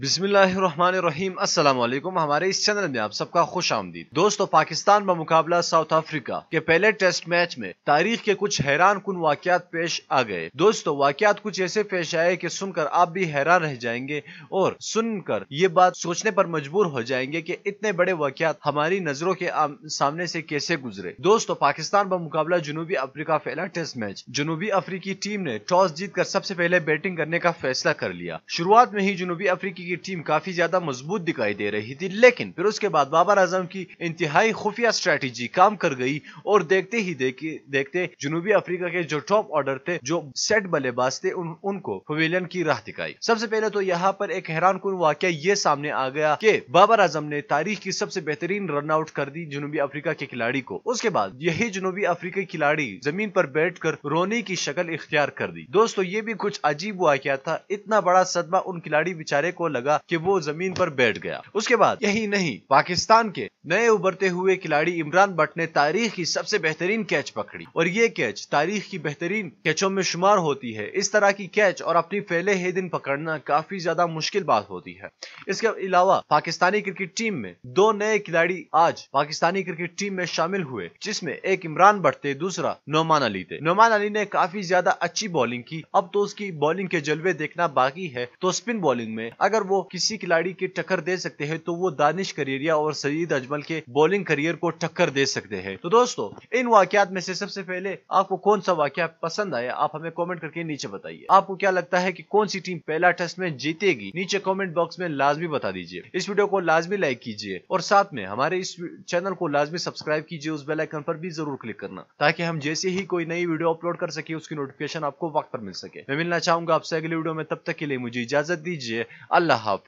बिस्मिल्लाम असलम हमारे इस चैनल में आप सबका खुश आमदीद दोस्तों पाकिस्तान मुकाबला साउथ अफ्रीका के पहले टेस्ट मैच में तारीख के कुछ हैरान कन वाकत पेश आ गए दोस्तों वाकत कुछ ऐसे पेश आए कि सुनकर आप भी हैरान रह जाएंगे और सुनकर ये बात सोचने पर मजबूर हो जाएंगे कि इतने बड़े वाकत हमारी नजरों के सामने से कैसे गुजरे दोस्तों पाकिस्तान मुकाबला जनूबी अफ्रीका पहला टेस्ट मैच जनूबी अफ्रीकी टीम ने टॉस जीत कर सबसे पहले बैटिंग करने का फैसला कर लिया शुरुआत में ही जनूबी अफ्रीकी की टीम काफी ज्यादा मजबूत दिखाई दे रही थी लेकिन फिर उसके बाद बाबर आजम की इंतहाई खुफिया स्ट्रेटेजी काम कर गई और देखते ही देखे देखते जुनूबी अफ्रीका के जो टॉप ऑर्डर थे जो सेट बल्लेबाज थे उन, उनको पवेलियन की राह दिखाई सबसे पहले तो यहाँ पर एक हैरान कन वाक्य ये सामने आ गया कि बाबर आजम ने तारीख की सबसे बेहतरीन रन आउट कर दी जुनूबी अफ्रीका के खिलाड़ी को उसके बाद यही जुनूबी अफ्रीकी खिलाड़ी जमीन पर कर रोने की शक्ल इख्तियार कर दी दोस्तों ये भी कुछ अजीब वाक्य था इतना बड़ा सदमा उन खिलाड़ी बेचारे को लगा कि वो जमीन पर बैठ गया उसके बाद यही नहीं पाकिस्तान के नए उभरते हुए खिलाड़ी इमरान भट्ट ने तारीख की सबसे बेहतरीन कैच पकड़ी और ये कैच तारीख की बेहतरीन कैचों में शुमार होती है इस तरह की कैच और अपनी पहले ही दिन पकड़ना काफी ज्यादा मुश्किल बात होती है इसके अलावा पाकिस्तानी क्रिकेट टीम में दो नए खिलाड़ी आज पाकिस्तानी क्रिकेट टीम में शामिल हुए जिसमें एक इमरान भट्ट थे दूसरा नोमान अली थे नोमान अली ने काफी ज्यादा अच्छी बॉलिंग की अब तो उसकी बॉलिंग के जलवे देखना बाकी है तो स्पिन बॉलिंग में अगर वो किसी खिलाड़ी की टक्कर दे सकते हैं तो वो दानिश करेरिया और सईद अजमल के बॉलिंग करियर को टक्कर दे सकते हैं तो दोस्तों इन वाकत में से सबसे पहले आपको कौन सा वाक्य पसंद आया आप हमें कॉमेंट करके नीचे बताइए आपको क्या लगता है की कौन सी टीम पहला टेस्ट में जीतेगी नीचे कॉमेंट बॉक्स में लाजमी बता दीजिए इस वीडियो को लाजमी लाइक कीजिए और साथ में हमारे इस चैनल को लाजमी सब्सक्राइब कीजिए उस बेलाइकन पर भी जरूर क्लिक करना ताकि हम जैसे ही कोई नई वीडियो अपलोड कर सके उसकी नोटिफिकेशन आपको वक्त पर मिल सके मैं मिलना चाहूंगा आपसे अगले वीडियो में तब तक के लिए मुझे इजाजत दीजिए अल्लाह the hub